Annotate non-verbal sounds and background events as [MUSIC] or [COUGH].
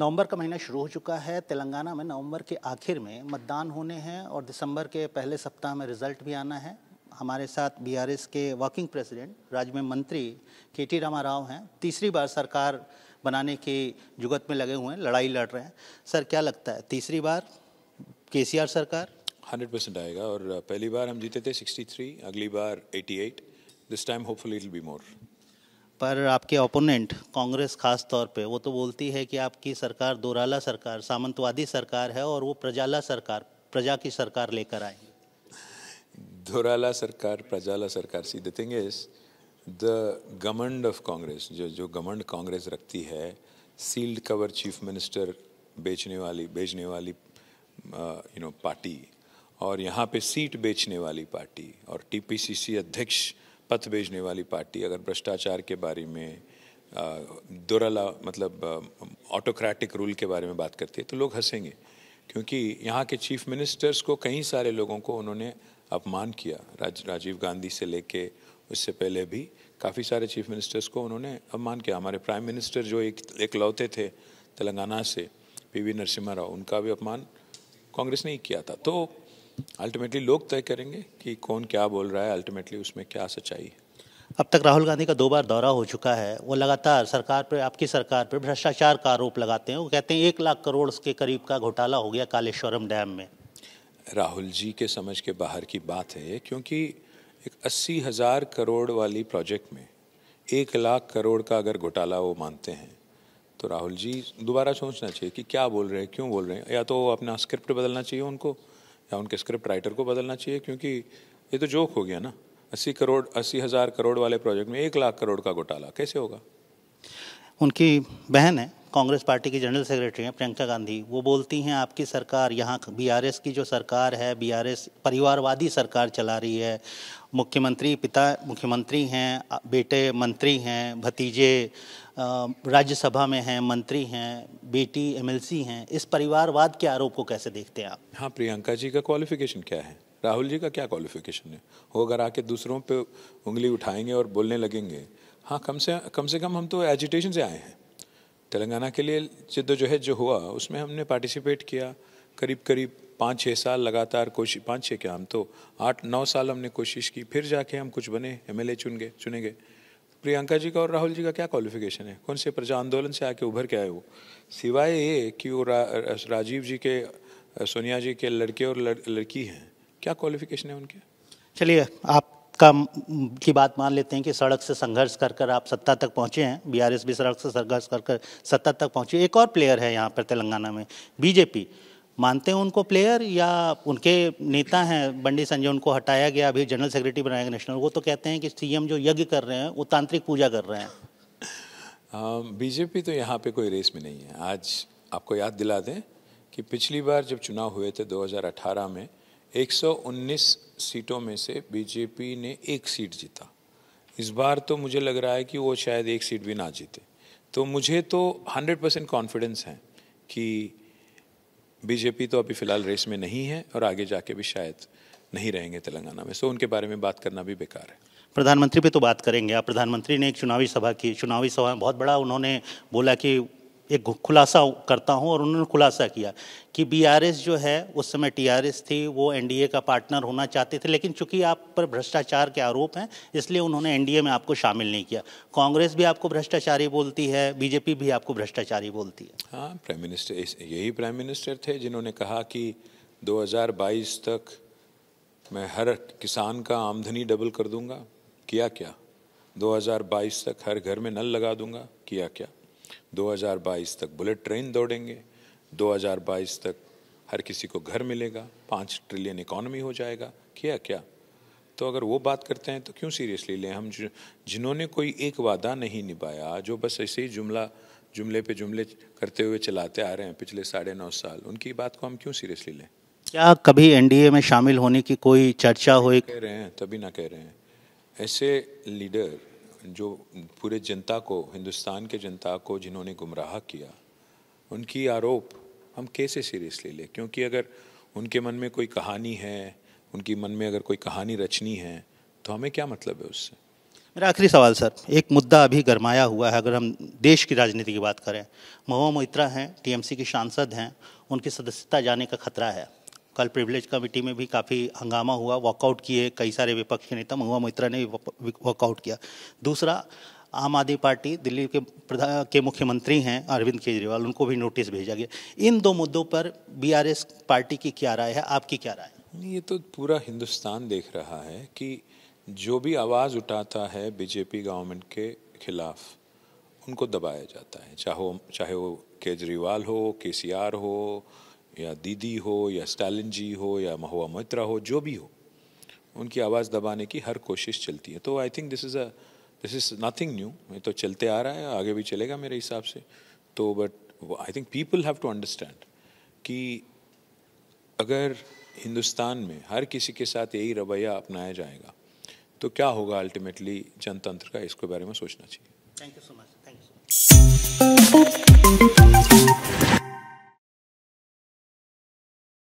नवंबर का महीना शुरू हो चुका है तेलंगाना में नवंबर के आखिर में मतदान होने हैं और दिसंबर के पहले सप्ताह में रिजल्ट भी आना है हमारे साथ बीआरएस के वर्किंग प्रेसिडेंट राज्य में मंत्री के टी रामा राव हैं तीसरी बार सरकार बनाने के जुगत में लगे हुए हैं लड़ाई लड़ रहे हैं सर क्या लगता है तीसरी बार के सरकार हंड्रेड परसेंट आएगा और पहली बार हम जीते थे सिक्सटी थ्री अगली बार eighty eight this time hopefully it be more पर आपके ओपोनेंट कांग्रेस खास तौर पे वो तो बोलती है कि आपकी सरकार दोराला सरकार सामंतवादी सरकार है और वो प्रजाला सरकार प्रजा की सरकार लेकर आएंगे दोराला सरकार प्रजाला सरकार see the thing is the government of Congress जो जो गवर्नमेंट कांग्रेस रखती है सील्ड कवर चीफ मिनिस्टर बेचने वाली बेचने वाली यू नो पार्टी और यहाँ पे सीट बेचने वाली पार्टी और टीपीसीसी अध्यक्ष पथ भेजने वाली पार्टी अगर भ्रष्टाचार के बारे में दुरला मतलब ऑटोक्रेटिक रूल के बारे में बात करती है तो लोग हंसेंगे क्योंकि यहाँ के चीफ मिनिस्टर्स को कई सारे लोगों को उन्होंने अपमान किया राज, राजीव गांधी से लेके उससे पहले भी काफ़ी सारे चीफ मिनिस्टर्स को उन्होंने अपमान किया हमारे प्राइम मिनिस्टर जो एक एकलौते थे तेलंगाना से पीवी नरसिम्हा राव उनका भी अपमान कांग्रेस ने ही किया था तो अल्टीमेटली लोग तय करेंगे कि कौन क्या बोल रहा है अल्टीमेटली उसमें क्या सच्चाई है अब तक राहुल गांधी का दो बार दौरा हो चुका है वो लगातार सरकार पर आपकी सरकार पर भ्रष्टाचार का आरोप लगाते हैं वो कहते हैं एक लाख करोड़ के करीब का घोटाला हो गया कालेश्वरम डैम में राहुल जी के समझ के बाहर की बात है क्योंकि एक अस्सी हज़ार करोड़ वाली प्रोजेक्ट में एक लाख करोड़ का अगर घोटाला वो मानते हैं तो राहुल जी दोबारा सोचना चाहिए कि क्या बोल रहे हैं क्यों बोल रहे हैं या तो अपना स्क्रिप्ट बदलना चाहिए उनको या उनके स्क्रिप्ट राइटर को बदलना चाहिए क्योंकि ये तो जोक हो गया ना अस्सी करोड़ अस्सी हज़ार करोड़ वाले प्रोजेक्ट में एक लाख करोड़ का घोटाला कैसे होगा उनकी बहन है कांग्रेस पार्टी की जनरल सेक्रेटरी हैं प्रियंका गांधी वो बोलती हैं आपकी सरकार यहाँ बीआरएस की जो सरकार है बीआरएस परिवारवादी सरकार चला रही है मुख्यमंत्री पिता मुख्यमंत्री हैं बेटे मंत्री हैं भतीजे राज्यसभा में हैं मंत्री हैं बेटी एमएलसी हैं इस परिवारवाद के आरोप को कैसे देखते हैं आप हाँ प्रियंका जी का क्वालिफिकेशन क्या है राहुल जी का क्या क्वालिफिकेशन है वो अगर आके दूसरों पे उंगली उठाएंगे और बोलने लगेंगे हाँ कम से कम से कम हम तो एजिटेशन से आए हैं तेलंगाना के लिए जद्दोजहद जो हुआ उसमें हमने पार्टिसिपेट किया करीब करीब पाँच छः साल लगातार कोशिश पाँच छः क्या हम तो आठ नौ साल हमने कोशिश की फिर जाके हम कुछ बने एम एल चुन गए चुने गए प्रियंका जी का और राहुल जी का क्या क्वालिफिकेशन है कौन से प्रजा आंदोलन से आके उभर के आए वो सिवाय ये कि वो रा, राजीव जी के सोनिया जी के लड़के और लड़, लड़की हैं क्या क्वालिफिकेशन है उनके चलिए आप का की बात मान लेते हैं कि सड़क से संघर्ष कर कर आप सत्ता तक पहुंचे हैं एस भी सड़क से संघर्ष कर कर सत्ता तक पहुंचे एक और प्लेयर है यहाँ पर तेलंगाना में बीजेपी मानते हैं उनको प्लेयर या उनके नेता हैं बंडी संजय उनको हटाया गया अभी जनरल सेक्रेटरी बनाया गया नेशनल वो तो कहते हैं कि सीएम जो यज्ञ कर रहे हैं वो तांत्रिक पूजा कर रहे हैं बीजेपी [LAUGHS] तो यहाँ पे कोई रेस में नहीं है आज आपको याद दिला दें कि पिछली बार जब चुनाव हुए थे 2018 में 119 सीटों में से बीजेपी ने एक सीट जीता इस बार तो मुझे लग रहा है कि वो शायद एक सीट भी ना जीते तो मुझे तो 100 परसेंट कॉन्फिडेंस है कि बीजेपी तो अभी फ़िलहाल रेस में नहीं है और आगे जाके भी शायद नहीं रहेंगे तेलंगाना में सो उनके बारे में बात करना भी बेकार है प्रधानमंत्री पे तो बात करेंगे आप प्रधानमंत्री ने एक चुनावी सभा की चुनावी सभा में बहुत बड़ा उन्होंने बोला कि एक खुलासा करता हूं और उन्होंने खुलासा किया कि बीआरएस जो है उस समय टीआरएस थी वो एनडीए का पार्टनर होना चाहते थे लेकिन चूंकि आप पर भ्रष्टाचार के आरोप हैं इसलिए उन्होंने एनडीए में आपको शामिल नहीं किया कांग्रेस भी आपको भ्रष्टाचारी बोलती है बीजेपी भी आपको भ्रष्टाचारी बोलती है हाँ प्राइम मिनिस्टर यही प्राइम मिनिस्टर थे जिन्होंने कहा कि दो तक मैं हर किसान का आमदनी डबल कर दूंगा किया क्या 2022 तक हर घर में नल लगा दूंगा किया क्या 2022 तक बुलेट ट्रेन दौड़ेंगे 2022 तक हर किसी को घर मिलेगा पाँच ट्रिलियन इकोनॉमी हो जाएगा क्या क्या तो अगर वो बात करते हैं तो क्यों सीरियसली लें हम जिन्होंने कोई एक वादा नहीं निभाया जो बस ऐसे ही जुमला जुमले पे जुमले करते हुए चलाते आ रहे हैं पिछले साढ़े नौ साल उनकी बात को हम क्यों सीरियसली लें क्या कभी एनडीए में शामिल होने की कोई चर्चा हो कह रहे हैं तभी ना कह रहे हैं ऐसे लीडर जो पूरे जनता को हिंदुस्तान के जनता को जिन्होंने गुमराह किया उनकी आरोप हम कैसे सीरियसली लें क्योंकि अगर उनके मन में कोई कहानी है उनकी मन में अगर कोई कहानी रचनी है तो हमें क्या मतलब है उससे मेरा आखिरी सवाल सर एक मुद्दा अभी गरमाया हुआ है अगर हम देश की राजनीति की बात करें महुआ मोहित्रा हैं टीएमसी की सांसद हैं उनकी सदस्यता जाने का खतरा है कल प्रिविलेज कमेटी में भी काफ़ी हंगामा हुआ वॉकआउट किए कई सारे विपक्षी नेता महुआ मित्रा ने वॉकआउट किया दूसरा आम आदमी पार्टी दिल्ली के प्रधान के मुख्यमंत्री हैं अरविंद केजरीवाल उनको भी नोटिस भेजा गया इन दो मुद्दों पर बीआरएस पार्टी की क्या राय है आपकी क्या राय है ये तो पूरा हिंदुस्तान देख रहा है कि जो भी आवाज़ उठाता है बीजेपी गवर्नमेंट के खिलाफ उनको दबाया जाता है चाहे चाहे वो केजरीवाल हो के हो या दीदी हो या स्टालिन जी हो या महुआ मोहित्रा हो जो भी हो उनकी आवाज़ दबाने की हर कोशिश चलती है तो I think this is a this is nothing new ये तो चलते आ रहा है आगे भी चलेगा मेरे हिसाब से तो but I think people have to understand कि अगर हिंदुस्तान में हर किसी के साथ यही रवैया अपनाया जाएगा तो क्या होगा अल्टीमेटली जनतंत्र का इसके बारे में सोचना चाहिए thank you so much thank you